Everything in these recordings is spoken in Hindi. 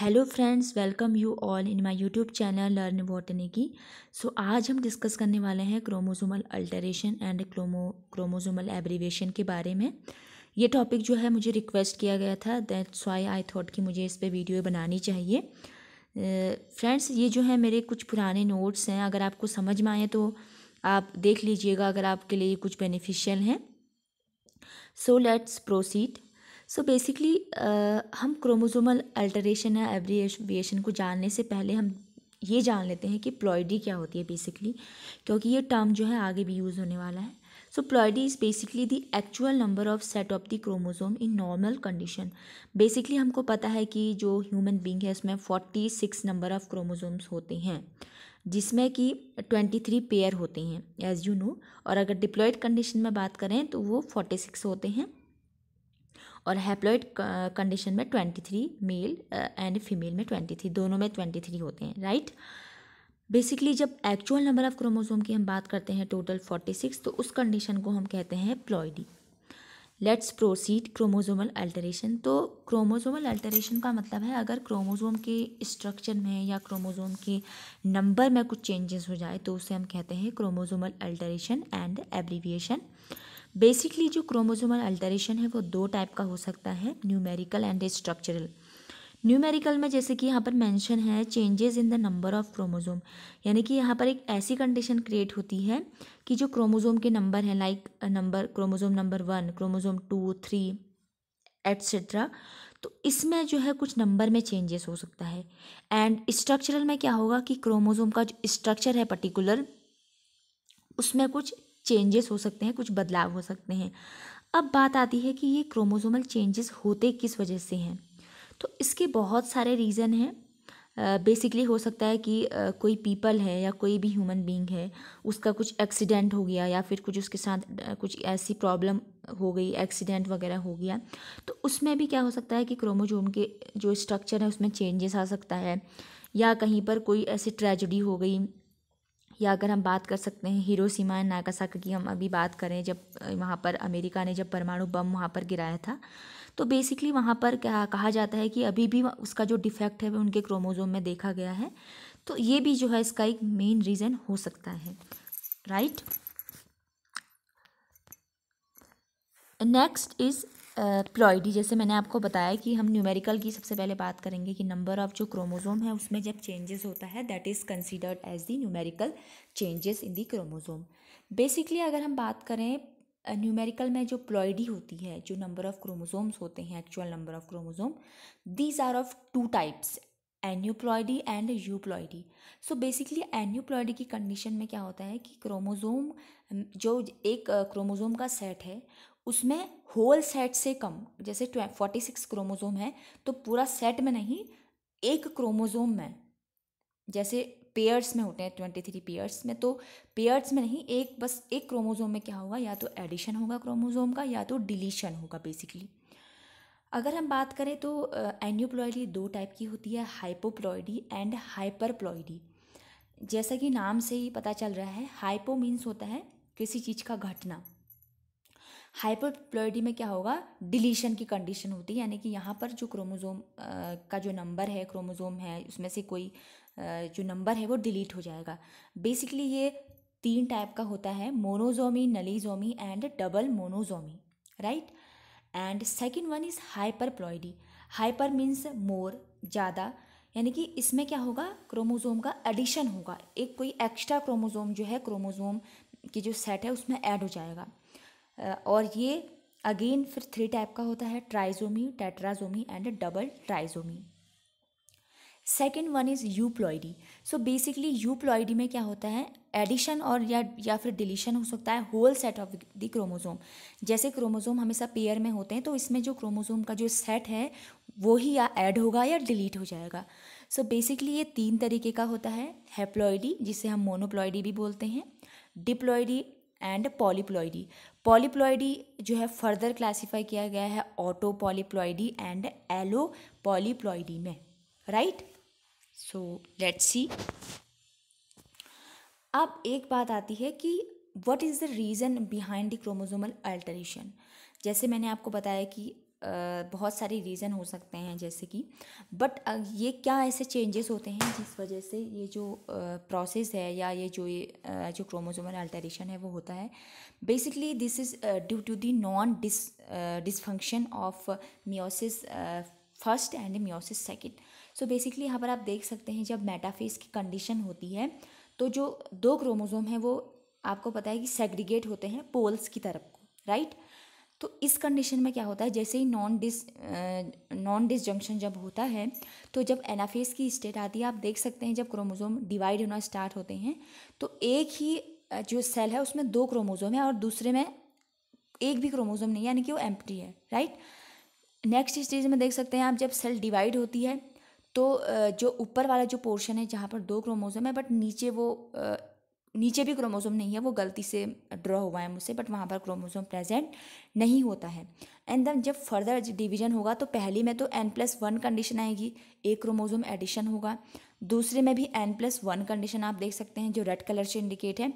Hello friends welcome you all in my YouTube channel learn botany की सो आज हम डिस्कस करने वाले हैं chromosomal alteration and chromo chromosomal abbreviation के बारे में ये टॉपिक जो है मुझे रिक्वेस्ट किया गया था दैट्स वाई आई थॉट कि मुझे इस पर वीडियो बनानी चाहिए फ्रेंड्स uh, ये जो है मेरे कुछ पुराने नोट्स हैं अगर आपको समझ में आए तो आप देख लीजिएगा अगर आपके लिए कुछ बेनिफिशियल हैं so let's proceed so basically uh, हम क्रोमोजोमल अल्टरेशन या एवरीशन को जानने से पहले हम ये जान लेते हैं कि प्लॉयडी क्या होती है बेसिकली क्योंकि ये टर्म जो है आगे भी यूज़ होने वाला है so ploidy is basically the actual number of set of the chromosome in normal condition basically हमको पता है कि जो ह्यूमन बींग है उसमें forty six number of chromosomes होते हैं जिसमें कि ट्वेंटी थ्री पेयर होते हैं एज यू नो और अगर डिप्लॉयड कंडीशन में बात करें तो वो फोर्टी सिक्स होते हैं और हैप्लॉइड कंडीशन uh, में twenty three male and female में ट्वेंटी थ्री दोनों में ट्वेंटी थ्री होते हैं राइट बेसिकली जब एक्चुअल नंबर ऑफ क्रोमोसोम की हम बात करते हैं टोटल फोर्टी सिक्स तो उस कंडीशन को हम कहते हैं ploidy let's proceed chromosomal alteration तो क्रोमोजोमल अल्टरेशन का मतलब है अगर क्रोमोजोम के स्ट्रक्चर में या क्रोमोजोम के नंबर में कुछ चेंजेस हो जाए तो उसे हम कहते हैं chromosomal alteration and abbreviation basically जो क्रोमोजोमल अल्टरेशन है वो दो टाइप का हो सकता है न्यूमेरिकल एंड स्ट्रक्चरल न्यूमेरिकल में जैसे कि यहाँ पर मेंशन है changes in the number of chromosome यानी कि यहाँ पर एक ऐसी कंडीशन क्रिएट होती है कि जो क्रोमोजोम के नंबर हैं like number chromosome number one chromosome two three etcetera तो इसमें जो है कुछ नंबर में चेंजेस हो सकता है एंड स्ट्रक्चरल में क्या होगा कि क्रोमोजोम का जो स्ट्रक्चर है पर्टिकुलर उसमें कुछ चेंजेस हो सकते हैं कुछ बदलाव हो सकते हैं अब बात आती है कि ये क्रोमोजोमल चेंजेस होते किस वजह से हैं तो इसके बहुत सारे रीज़न हैं बेसिकली uh, हो सकता है कि uh, कोई पीपल है या कोई भी ह्यूमन बीइंग है उसका कुछ एक्सीडेंट हो गया या फिर कुछ उसके साथ uh, कुछ ऐसी प्रॉब्लम हो गई एक्सीडेंट वगैरह हो गया तो उसमें भी क्या हो सकता है कि क्रोमोजोम के जो स्ट्रक्चर है उसमें चेंजेस आ सकता है या कहीं पर कोई ऐसी ट्रेजडी हो गई या अगर हम बात कर सकते हैं हीरो एंड नागासाकी की हम अभी बात करें जब वहाँ पर अमेरिका ने जब परमाणु बम वहाँ पर गिराया था तो बेसिकली वहाँ पर क्या कहा जाता है कि अभी भी उसका जो डिफेक्ट है वो उनके क्रोमोजोम में देखा गया है तो ये भी जो है इसका एक मेन रीज़न हो सकता है राइट नेक्स्ट इज़ प्लॉइडी जैसे मैंने आपको बताया कि हम न्यूमेरिकल की सबसे पहले बात करेंगे कि नंबर ऑफ जो क्रोमोसोम है उसमें जब चेंजेस होता है that is considered as the numerical changes in the chromosome basically अगर हम बात करें न्यूमेरिकल में जो प्लॉइडी होती है जो नंबर ऑफ क्रोमोसोम्स होते हैं actual number of chromosome these are of two types aneuploidy and euploidy so basically aneuploidy की कंडीशन में क्या होता है कि क्रोमोजोम जो एक क्रोमोजोम का सेट है उसमें होल सेट से कम जैसे फोर्टी सिक्स क्रोमोजोम है तो पूरा सेट में नहीं एक क्रोमोजोम में जैसे पेयर्स में होते हैं ट्वेंटी थ्री पेयर्स में तो पेयर्स में नहीं एक बस एक क्रोमोजोम में क्या होगा या तो एडिशन होगा क्रोमोजोम का या तो डिलीशन होगा बेसिकली अगर हम बात करें तो एन्यूप्लॉयडी दो टाइप की होती है हाइपोप्लॉयडी एंड हाइपरप्लॉयडी जैसा कि नाम से ही पता चल रहा है हाइपो मीन्स होता है किसी चीज़ का घटना हाइपरप्लॉयडी में क्या होगा डिलीशन की कंडीशन होती है यानी कि यहाँ पर जो क्रोमोज़ोम का जो नंबर है क्रोमोज़ोम है उसमें से कोई जो नंबर है वो डिलीट हो जाएगा बेसिकली ये तीन टाइप का होता है monosomy nullisomy and double monosomy right right? And second one is hyperploidy hyper means more ज़्यादा यानी कि इसमें क्या होगा क्रोमोज़ोम का एडिशन होगा एक कोई एक्स्ट्रा क्रोमोज़ोम जो है क्रोमोज़ोम की जो सेट है उसमें ऐड हो जाएगा और ये अगेन फिर थ्री टाइप का होता है trisomy tetrasomy and double trisomy second one is euploidy so basically euploidy में क्या होता है एडिशन और या या फिर डिलीशन हो सकता है whole set of the chromosome जैसे क्रोमोसोम हमेशा पेयर में होते हैं तो इसमें जो क्रोमोसोम का जो सेट है वो ही या ऐड होगा या डिलीट हो जाएगा सो so बेसिकली ये तीन तरीके का होता है हेप्लॉयडी जिसे हम मोनोप्लॉयडी भी बोलते हैं डिप्लॉयडी एंड पॉलीप्लॉयडी पॉलीप्लॉयडी जो है फर्दर क्लासीफाई किया गया है auto polyploidy and allo polyploidy में राइट सो लेट्स सी अब एक बात आती है कि what is the reason behind the chromosomal alteration जैसे मैंने आपको बताया कि बहुत सारे रीज़न हो सकते हैं जैसे कि बट ये क्या ऐसे चेंजेस होते हैं जिस वजह से ये जो प्रोसेस है या ये जो ये जो क्रोमोजोमल अल्टरेशन है वो होता है basically this is due to the non dis dysfunction of meiosis first and meiosis second so basically यहाँ पर आप देख सकते हैं जब मेटाफेस की कंडीशन होती है तो जो दो क्रोमोज़ोम हैं वो आपको पता है कि सेग्रीगेट होते हैं पोल्स की तरफ को राइट तो इस कंडीशन में क्या होता है जैसे ही नॉन डिस नॉन डिसजंक्शन जब होता है तो जब एनाफेस की स्टेट आती है आप देख सकते हैं जब क्रोमोज़ोम डिवाइड होना स्टार्ट होते हैं तो एक ही जो सेल है उसमें दो क्रोमोज़ोम है और दूसरे में एक भी क्रोमोज़ोम नहीं यानी कि वो एम्प्टी है राइट नेक्स्ट स्टेज में देख सकते हैं आप जब सेल डिवाइड होती है तो जो ऊपर वाला जो पोर्शन है जहाँ पर दो क्रोमोसोम है बट नीचे वो नीचे भी क्रोमोसोम नहीं है वो गलती से ड्रॉ हुआ है मुझसे बट वहाँ पर क्रोमोसोम प्रेजेंट नहीं होता है एंड देन जब फर्दर डिवीजन होगा तो पहली में तो एन प्लस वन कंडीशन आएगी एक क्रोमोसोम एडिशन होगा दूसरे में भी एन प्लस वन कंडीशन आप देख सकते हैं जो रेड कलर से इंडिकेट है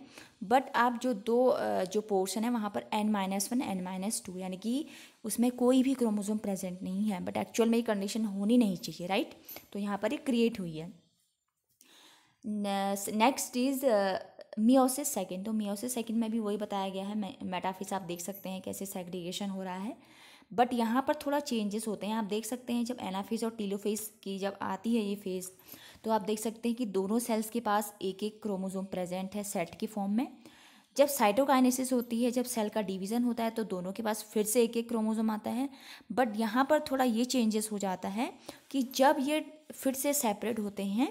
बट आप जो दो जो पोर्शन है वहाँ पर N minus one N minus two यानी कि उसमें कोई भी क्रोमोजोम प्रेजेंट नहीं है बट एक्चुअल में ये कंडीशन होनी नहीं चाहिए राइट तो यहाँ पर ये क्रिएट हुई है नेक्स्ट इज़ मियोसिस सेकंड तो मियोसिस सेकंड में भी वही बताया गया है मेटाफिस आप देख सकते हैं कैसे सेग्रीगेशन हो रहा है बट यहाँ पर थोड़ा चेंजेस होते हैं आप देख सकते हैं जब एनाफेज और टीलोफेज की जब आती है ये फेज़ तो आप देख सकते हैं कि दोनों सेल्स के पास एक एक क्रोमोजोम प्रेजेंट है सेट के फॉर्म में जब साइटोकाइनेसिस होती है जब सेल का डिवीज़न होता है तो दोनों के पास फिर से एक एक क्रोमोजोम आता है बट यहाँ पर थोड़ा ये चेंजेस हो जाता है कि जब ये फिर से सेपरेट होते हैं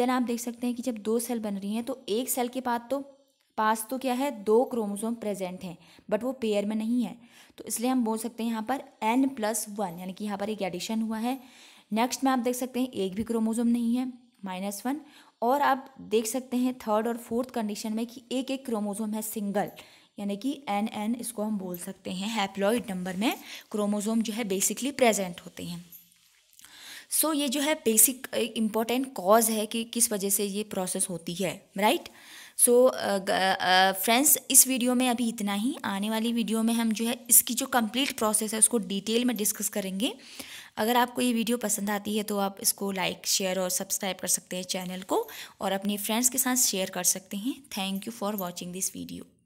देन आप देख सकते हैं कि जब दो सेल बन रही हैं तो एक सेल के बाद तो पास तो क्या है दो क्रोमोसोम प्रेजेंट हैं बट वो पेयर में नहीं है तो इसलिए हम बोल सकते हैं यहाँ पर एन प्लस वन यानी कि यहाँ पर एक एडिशन हुआ है नेक्स्ट में आप देख सकते हैं एक भी क्रोमोसोम नहीं है माइनस वन और आप देख सकते हैं थर्ड और फोर्थ कंडीशन में कि एक एक क्रोमोसोम है सिंगल यानी कि एन एन इसको हम बोल सकते हैं हैप्लॉइड नंबर में क्रोमोसोम जो है बेसिकली प्रेजेंट होते हैं सो so, ये जो है बेसिक इंपॉर्टेंट कॉज है कि किस वजह से ये प्रोसेस होती है right right? So friends uh, uh, इस वीडियो में अभी इतना ही आने वाली वीडियो में हम जो है इसकी जो कंप्लीट प्रोसेस है उसको डिटेल में डिस्कस करेंगे अगर आपको ये वीडियो पसंद आती है तो आप इसको लाइक शेयर और सब्सक्राइब कर सकते हैं चैनल को और अपने फ्रेंड्स के साथ शेयर कर सकते हैं thank you for watching this video